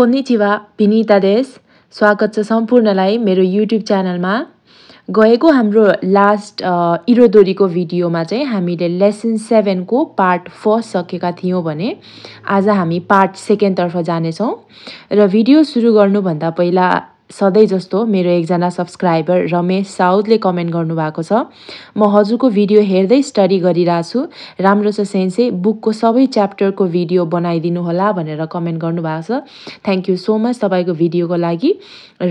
खोन्निचिवा भिनिता देश स्वागत छ सम्पूर्णलाई मेरो युट्युब च्यानलमा गएको हाम्रो लास्ट इरोदोरीको भिडियोमा चाहिँ हामीले लेसन सेभेनको पार्ट फर्स्ट सकेका थियौँ भने आज हामी पार्ट सेकेन्डतर्फ जानेछौँ र भिडियो सुरु गर्नुभन्दा पहिला सधैँ जस्तो मेरो एकजना सब्सक्राइबर रमेश साउदले कमेन्ट गर्नुभएको छ म हजुरको भिडियो हेर्दै स्टडी छु राम्रो छ सेन्से बुकको सबै च्याप्टरको भिडियो बनाइदिनु होला भनेर कमेन्ट गर्नुभएको छ थ्याङ्क यू सो मच तपाईँको भिडियोको लागि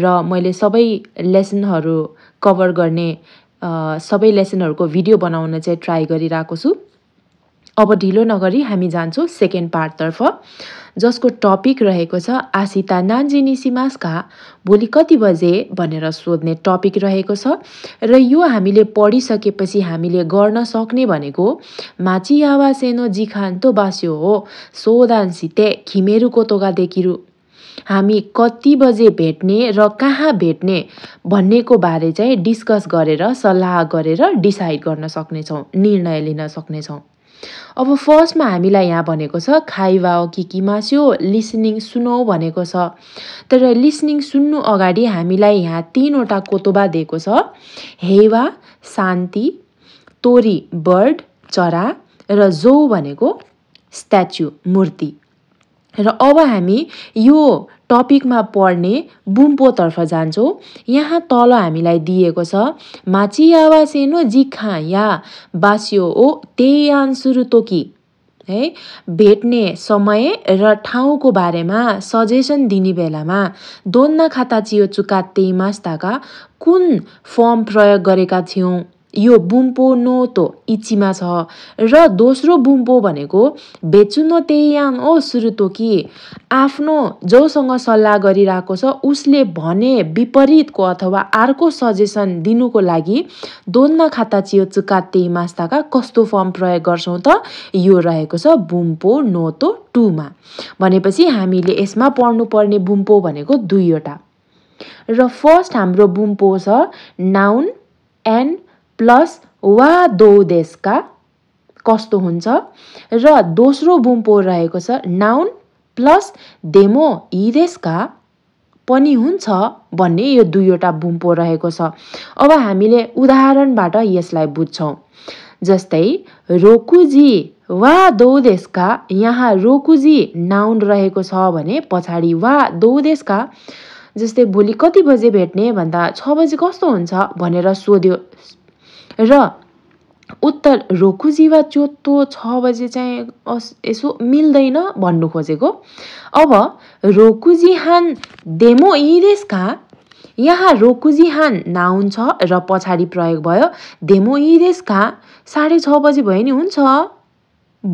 र मैले सबै लेसनहरू कभर गर्ने सबै लेसनहरूको भिडियो बनाउन चाहिँ ट्राई गरिरहेको छु अब ढिलो नगरी हामी जान्छौँ सेकेन्ड पार्टतर्फ जसको टपिक रहेको छ आसिता नान्जी सिमासका भोलि कति बजे भनेर सोध्ने टपिक रहेको छ र यो हामीले पढिसकेपछि हामीले गर्न सक्ने भनेको माचियावा सेनो जिखान्तो बास्यो हो सोदान्सिते खिमेरुको तोगा देखिरु हामी कति बजे भेट्ने र कहाँ भेट्ने भन्नेको बारे चाहिँ डिस्कस गरेर सल्लाह गरेर डिसाइड गर्न सक्नेछौँ निर्णय लिन सक्नेछौँ अब फर्स्टमा हामीलाई यहाँ भनेको छ खाइवाओ कि कि मास्यो लिसनिङ सुनौ भनेको छ तर लिसनिङ सुन्नु अगाडि हामीलाई यहाँ तिनवटा कोतोबा दिएको छ हेवा शान्ति तोरी बर्ड चरा र जो भनेको स्ट्याच्यु मूर्ति र अब हामी यो टपिकमा पढ्ने बुम्पोतर्फ जान्छौँ यहाँ तल हामीलाई दिएको छ माचियावा सेनो जिखा या बास्यो ओ सुरु तोकी है भेट्ने समय र ठाउँको बारेमा सजेसन दिने बेलामा दोन्ना खाता चियो चुका मास्ताका कुन फर्म प्रयोग गरेका थियौँ यो बुम्पो नोतो इचीमा छ र दोस्रो बुम्पो भनेको बेचुनो तेयान ओ तोकी आफ्नो जोसँग सल्लाह गरिरहेको छ उसले भने विपरीतको अथवा अर्को सजेसन दिनुको लागि दोन्न खाता चियो चुका तेही मास्ताका कस्तो फर्म प्रयोग गर्छौँ त यो रहेको छ बुम्पो नोतो टुमा भनेपछि हामीले यसमा पढ्नुपर्ने बुम्पो भनेको दुईवटा र फर्स्ट हाम्रो बुम्पो छ नाउन एन्ड प्लस वा दो देशका कस्तो हुन्छ र दोस्रो बुम्पो रहेको छ नाउन प्लस देमो इ देशका पनि हुन्छ भन्ने यो दुईवटा बुम्पो रहेको छ अब हामीले उदाहरणबाट यसलाई बुझ्छौँ जस्तै रोकुजी वा दो देशका यहाँ रोकुजी नाउन रहेको छ भने पछाडि वा दो देशका जस्तै भोलि कति बजे भेट्ने भन्दा छ बजे कस्तो हुन्छ भनेर सोध्यो र उत्तर वा चोत्तो छ बजे चाहिँ यसो मिल्दैन भन्नु खोजेको अब रोकुजिहान डेमो इरेसका यहाँ रोकुजिहान नाउन छ र पछाडि प्रयोग भयो डेमो इरेसका साढे छ बजे भयो नि हुन्छ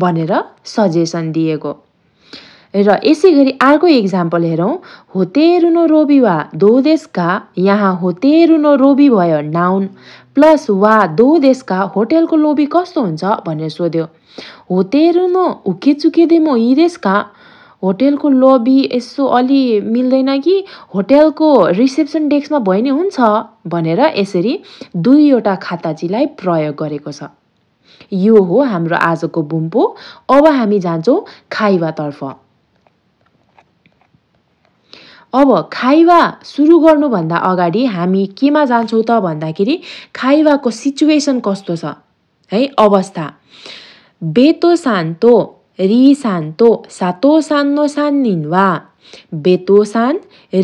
भनेर सजेसन दिएको र यसै गरी अर्को इक्जाम्पल हेरौँ होतेरुनो रोबी वा दो देशका यहाँ होतेरुनो रोबी भयो नाउन प्लस वा दो देशका होटेलको लोबी कस्तो हुन्छ भनेर सोध्यो होतेरुनो यी देशका होटेलको लोबी यसो अलि मिल्दैन कि होटेलको रिसेप्सन डेस्कमा भयो नि हुन्छ भनेर यसरी दुईवटा खाताजीलाई प्रयोग गरेको छ यो हो हाम्रो आजको बुम्पो अब हामी जान्छौँ खाइवातर्फ अब खाइवा सुरु गर्नुभन्दा अगाडि हामी केमा जान्छौँ त भन्दाखेरि खाइवाको सिचुएसन कस्तो छ है अवस्था बेतो सान्तो रिसान्तो सातो सान्नो सान्निन वा बेतो बेतोसान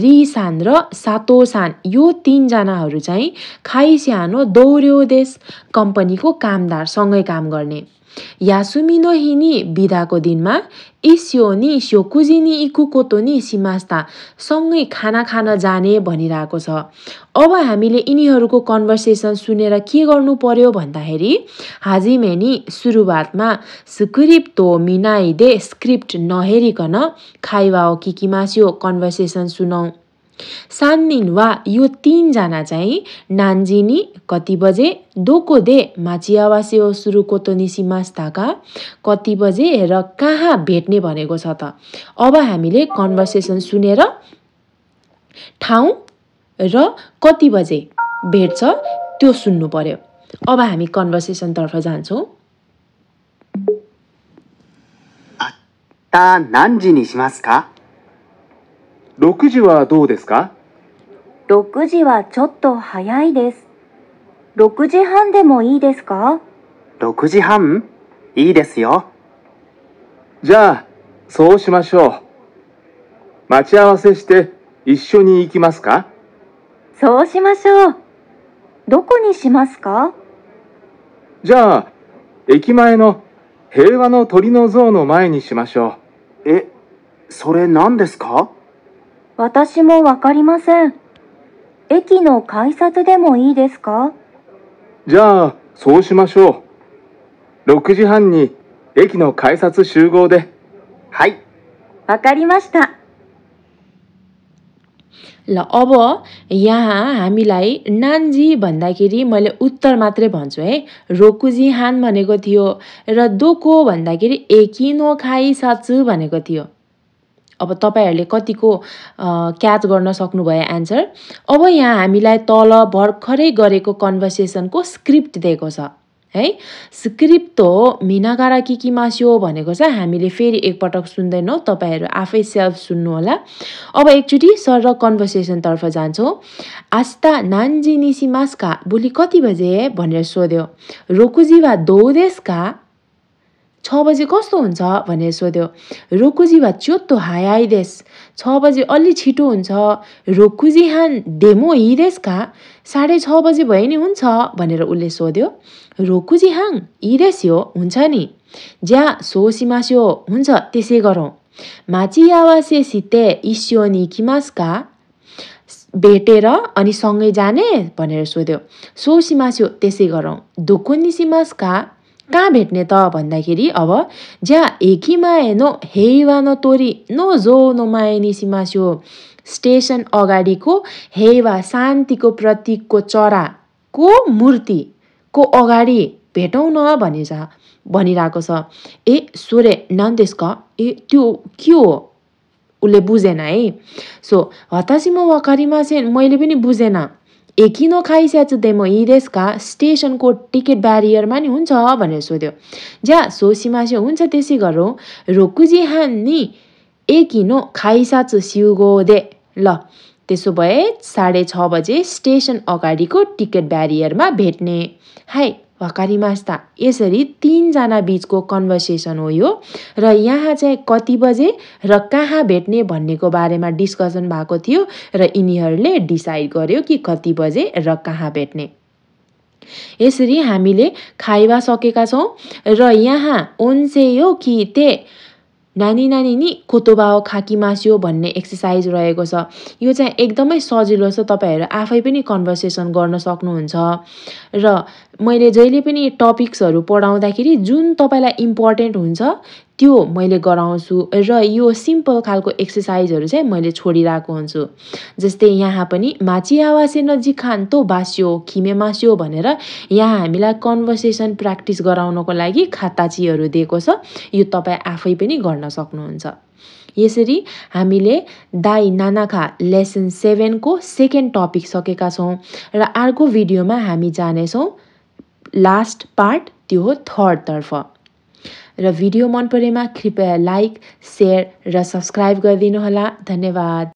रिसान र सातो सान यो तिनजनाहरू चाहिँ खाइस्यानो दौर्यो देश कम्पनीको कामदारसँगै काम गर्ने नि नि सिमास्ता हिनी बिदाको दिनमा इस्यो कुजिनी सँगै खाना खान जाने भनिरहेको छ अब हामीले यिनीहरूको कन्भर्सेसन सुनेर के गर्नु पर्यो भन्दाखेरि हाजिमेनी सुरुवातमा स्क्रिप्ट तो मिनाइदे स्क्रिप्ट नहेरिकन खाइवा हो कि किमास्यो कन्भर्सेसन सुनौँ वा यो तिनजना चाहिँ नान्जिनी कति बजे दोको दे दोकोदे माचियावासेओ सुरुकोतो निसिमास्ताका कति बजे र कहाँ भेट्ने भनेको छ त अब हामीले कन्भर्सेसन सुनेर ठाउँ र कति बजे भेट्छ त्यो सुन्नु पर्यो अब हामी कन्भर्सेसनतर्फ जान्छौँ あ、何時にしますか6時はどうですか6時はちょっと早いです。6時半でもいいですか ?6 時半いいですよ。じゃあ、そうしましょう。待ち合わせして一緒に行きますかそうしましょう。どこにしますかじゃあ、駅前の平和の鳥の像の前にしましょう。え、それ何ですか私もわかりません。駅の改札でもいいですかじゃあ、そうしましょう。6時半に駅の改札集合で。はい。わかりました。ल अब यहाँ हामीलाई नानजी भन्दाखेरि मैले उत्तर मात्रै भन्छु है रोकुजी हान भनेको थियो र दोको भन्दाखेरि एकिनो खाइ साचु भनेको थियो अब तपाईँहरूले कतिको क्याच गर्न सक्नुभयो एन्सर अब यहाँ हामीलाई तल भर्खरै गरेको कन्भर्सेसनको स्क्रिप्ट दिएको छ है स्क्रिप्ट हो मिनागारा कि मास्यो भनेको छ हामीले फेरि एकपटक सुन्दैनौँ तपाईँहरू आफै सेल्फ सुन्नुहोला अब एकचोटि सर र कन्भर्सेसनतर्फ जान्छौँ आस्ता नान्जी निसिमासका भोलि कति बजे भनेर सोध्यो रोकुजी वा दौदेशका छ बजी कस्तो हुन्छ भनेर सोध्यो रोकुजी भा चोत्तो हाय आइदेस छ बजे अलि छिटो हुन्छ रोकुजी हान डेमो हिँडेस का साढे छ बजी भयो नि हुन्छ भनेर उसले सोध्यो रोकुजी हाङ हिँडेस यो हुन्छ नि ज्या सो सिमास्यो हुन्छ त्यसै गरौँ माची आवासे सिते इस्यो नि का भेटेर अनि सँगै जाने भनेर सोध्यो सो सिमास्यो त्यसै गरौँ दोकोनी सिमासका कहाँ भेट्ने त भन्दाखेरि अब ज्या माए नो हेवा न तोरी नो जो नो माए निसिमास्यो स्टेसन अगाडिको हेवा शान्तिको प्रतीकको चराको मूर्तिको अगाडि भेटौँ न भनेछ भनिरहेको छ ए सोरे नन्देशक ए त्यो के हो उसले बुझेन है सो हतासिमो वा चाहिँ मैले पनि बुझेन एकी नखाइस्याच देमो यी देशका स्टेसनको टिकट ब्यारियरमा नि हुन्छ भनेर सोध्यो ज्या चाहिँ हुन्छ त्यसै गरौँ रोकुजी हान नि एकिनो खाइसाच सिउगो दे ल त्यसो भए साढे छ बजे स्टेसन अगाडिको टिकट ब्यारियरमा भेट्ने हाई मास्ता यसरी तिनजना बिचको कन्भर्सेसन हो यो र यहाँ चाहिँ कति बजे र कहाँ भेट्ने भन्नेको बारेमा डिस्कसन भएको थियो र यिनीहरूले डिसाइड गर्यो कि कति बजे र कहाँ भेट्ने यसरी हामीले खाइवा सकेका छौँ र यहाँ ओन्से यो कि ते नानी नानी नि कोतोबाओ हो खाकी मास्यो भन्ने एक्सर्साइज रहेको छ यो चाहिँ एकदमै सजिलो छ तपाईँहरू आफै पनि कन्भर्सेसन गर्न सक्नुहुन्छ र मैले जहिले पनि टपिक्सहरू पढाउँदाखेरि जुन तपाईँलाई इम्पोर्टेन्ट हुन्छ त्यो मैले गराउँछु र यो सिम्पल खालको एक्सर्साइजहरू चाहिँ मैले छोडिरहेको हुन्छु जस्तै यहाँ पनि माची आवासे नजिक खान तो बास्यो खिमे मास्यो भनेर यहाँ हामीलाई कन्भर्सेसन प्र्याक्टिस गराउनको लागि खाताचीहरू दिएको छ यो तपाईँ आफै पनि गर्न सक्नुहुन्छ यसरी हामीले दाई नानाखा लेसन सेभेनको सेकेन्ड टपिक सकेका छौँ र अर्को भिडियोमा हामी जानेछौँ लास्ट पार्ट त्यो हो थर्डतर्फ र भिडियो मन परेमा कृपया लाइक सेयर र सब्सक्राइब गरिदिनुहोला धन्यवाद